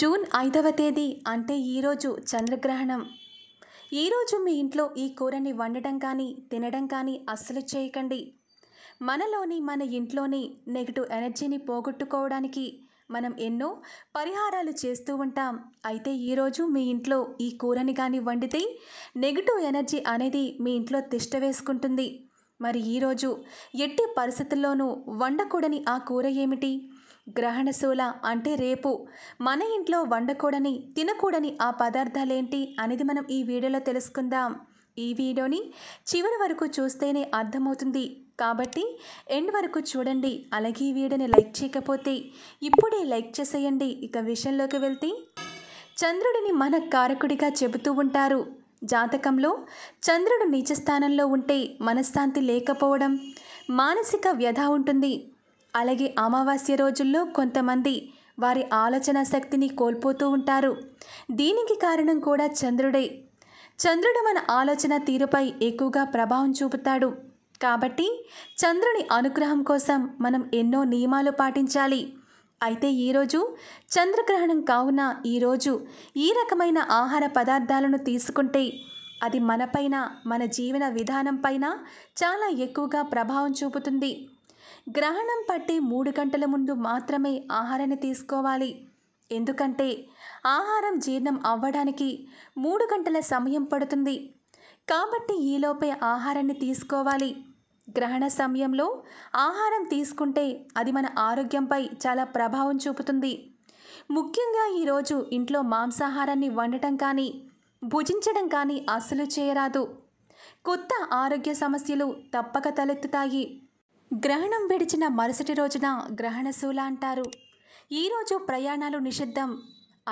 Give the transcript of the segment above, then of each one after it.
June ఐదవ తేదీ అంటే ఈరోజు చంద్రగ్రహణం ఈరోజు మీ ఇంట్లో ఈ కూరని వండడం కానీ తినడం కానీ అస్సలు చేయకండి మనలోని మన ఇంట్లోని నెగిటివ్ ఎనర్జీని పోగొట్టుకోవడానికి మనం ఎన్నో పరిహారాలు చేస్తూ ఉంటాం అయితే ఈరోజు మీ ఇంట్లో ఈ కూరని కానీ వండితే నెగిటివ్ ఎనర్జీ అనేది మీ ఇంట్లో తిష్ట వేసుకుంటుంది మరి ఈరోజు ఎట్టి పరిస్థితుల్లోనూ వండకూడని ఆ కూర ఏమిటి గ్రహణశూల అంటే రేపు మన ఇంట్లో వండకూడని తినకూడని ఆ పదార్థాలేంటి అనేది మనం ఈ వీడియోలో తెలుసుకుందాం ఈ వీడియోని చివరి వరకు చూస్తేనే అర్థమవుతుంది కాబట్టి ఎండ్ వరకు చూడండి అలాగే ఈ వీడియోని లైక్ చేయకపోతే ఇప్పుడే లైక్ చేసేయండి ఇక విషయంలోకి వెళ్తే చంద్రుడిని మన కారకుడిగా చెబుతూ ఉంటారు జాతకంలో చంద్రుడు నీచస్థానంలో ఉంటే మనశ్శాంతి లేకపోవడం మానసిక వ్యధ ఉంటుంది అలాగే అమావాస్య రోజుల్లో కొంతమంది వారి ఆలోచన శక్తిని కోల్పోతూ ఉంటారు దీనికి కారణం కూడా చంద్రుడే చంద్రుడు మన ఆలోచన తీరుపై ఎక్కువగా ప్రభావం చూపుతాడు కాబట్టి చంద్రుని అనుగ్రహం కోసం మనం ఎన్నో నియమాలు పాటించాలి అయితే ఈరోజు చంద్రగ్రహణం కావున ఈరోజు ఈ రకమైన ఆహార పదార్థాలను తీసుకుంటే అది మనపైన మన జీవన విధానంపైన చాలా ఎక్కువగా ప్రభావం చూపుతుంది గ్రహణం పట్టి మూడు గంటల ముందు మాత్రమే ఆహారాన్ని తీసుకోవాలి ఎందుకంటే ఆహారం జీర్ణం అవ్వడానికి మూడు గంటల సమయం పడుతుంది కాబట్టి ఈలోపే ఆహారాన్ని తీసుకోవాలి గ్రహణ సమయంలో ఆహారం తీసుకుంటే అది మన ఆరోగ్యంపై చాలా ప్రభావం చూపుతుంది ముఖ్యంగా ఈరోజు ఇంట్లో మాంసాహారాన్ని వండటం కానీ భుజించడం కానీ అస్సలు చేయరాదు కొత్త ఆరోగ్య సమస్యలు తప్పక తలెత్తుతాయి గ్రహణం విడిచిన మరుసటి రోజున గ్రహణశూల అంటారు ఈరోజు ప్రయాణాలు నిషిద్ధం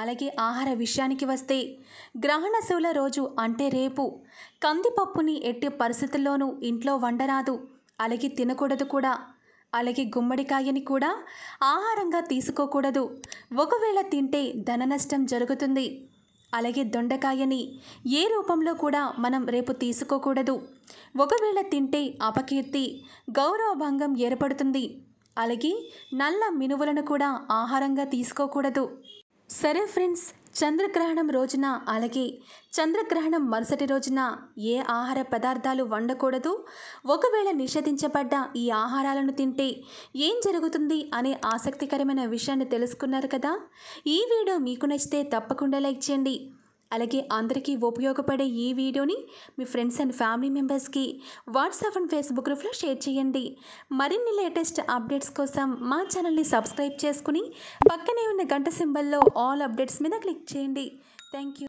అలాగే ఆహార విషయానికి వస్తే గ్రహణశూల రోజు అంటే రేపు కందిపప్పుని ఎట్టి పరిస్థితుల్లోనూ ఇంట్లో వండరాదు అలాగే తినకూడదు కూడా అలాగే గుమ్మడికాయని కూడా ఆహారంగా తీసుకోకూడదు ఒకవేళ తింటే ధన నష్టం జరుగుతుంది అలాగే దొండకాయని ఏ రూపంలో కూడా మనం రేపు తీసుకోకూడదు ఒకవేళ తింటే అపకీర్తి గౌరవభంగం ఏర్పడుతుంది అలాగే నల్ల మినువులను కూడా ఆహారంగా తీసుకోకూడదు సరే ఫ్రెండ్స్ చంద్రగ్రహణం రోజున అలాగే చంద్రగ్రహణం మరుసటి రోజున ఏ ఆహార పదార్థాలు వండకూడదు ఒకవేళ నిషేధించబడ్డ ఈ ఆహారాలను తింటే ఏం జరుగుతుంది అనే ఆసక్తికరమైన విషయాన్ని తెలుసుకున్నారు కదా ఈ వీడియో మీకు నచ్చితే తప్పకుండా లైక్ చేయండి అలాగే అందరికీ ఉపయోగపడే ఈ వీడియోని మీ ఫ్రెండ్స్ అండ్ ఫ్యామిలీ మెంబర్స్కి వాట్సాప్ అండ్ ఫేస్బుక్ గ్రూప్లో షేర్ చేయండి మరిన్ని లేటెస్ట్ అప్డేట్స్ కోసం మా ఛానల్ని సబ్స్క్రైబ్ చేసుకుని పక్కనే ఉన్న గంట సింబల్లో ఆల్ అప్డేట్స్ మీద క్లిక్ చేయండి థ్యాంక్ యూ